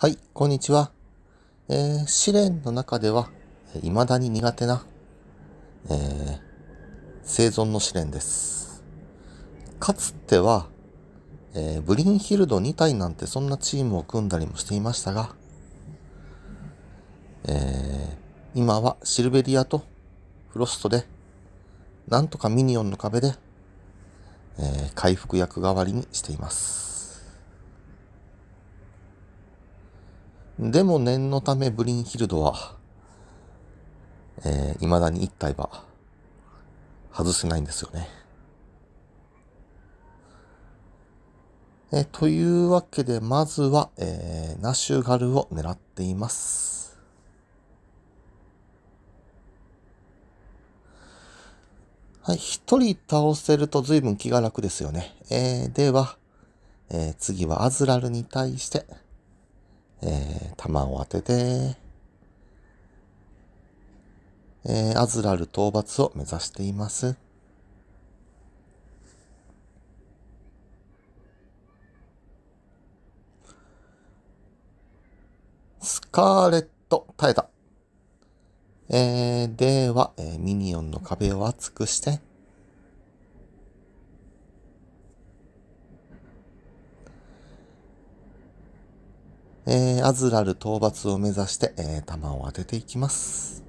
はい、こんにちは。えー、試練の中では、未だに苦手な、えー、生存の試練です。かつては、えー、ブリンヒルド2体なんてそんなチームを組んだりもしていましたが、えー、今はシルベリアとフロストで、なんとかミニオンの壁で、えー、回復役代わりにしています。でも念のためブリンヒルドは、えー、未だに一体は外せないんですよね。えというわけで、まずは、えー、ナシュガルを狙っています。はい、一人倒せると随分気が楽ですよね。えー、では、えー、次はアズラルに対して、えー、弾を当てて、えー、アズラル討伐を目指しています。スカーレット、耐えた。えー、では、えー、ミニオンの壁を厚くして、えー、アズラル討伐を目指して、えー、弾を当てていきます。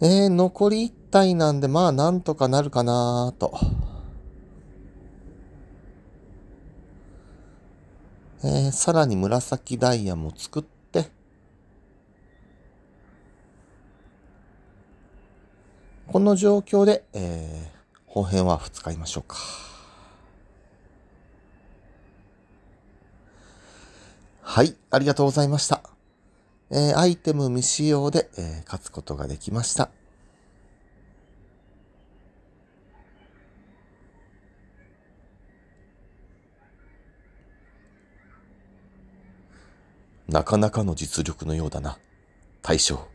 えー、残り1体なんで、まあ、なんとかなるかなと。えー、さらに紫ダイヤも作って、この状況で、えー、方編は2日いましょうか。はい、ありがとうございました。えー、アイテム未使用で、えー、勝つことができました。なかなかの実力のようだな、大将。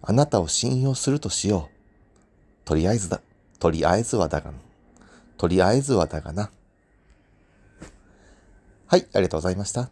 あなたを信用するとしよう。とりあえずだ。とりあえずはだが、とりあえずはだがな。はい、ありがとうございました。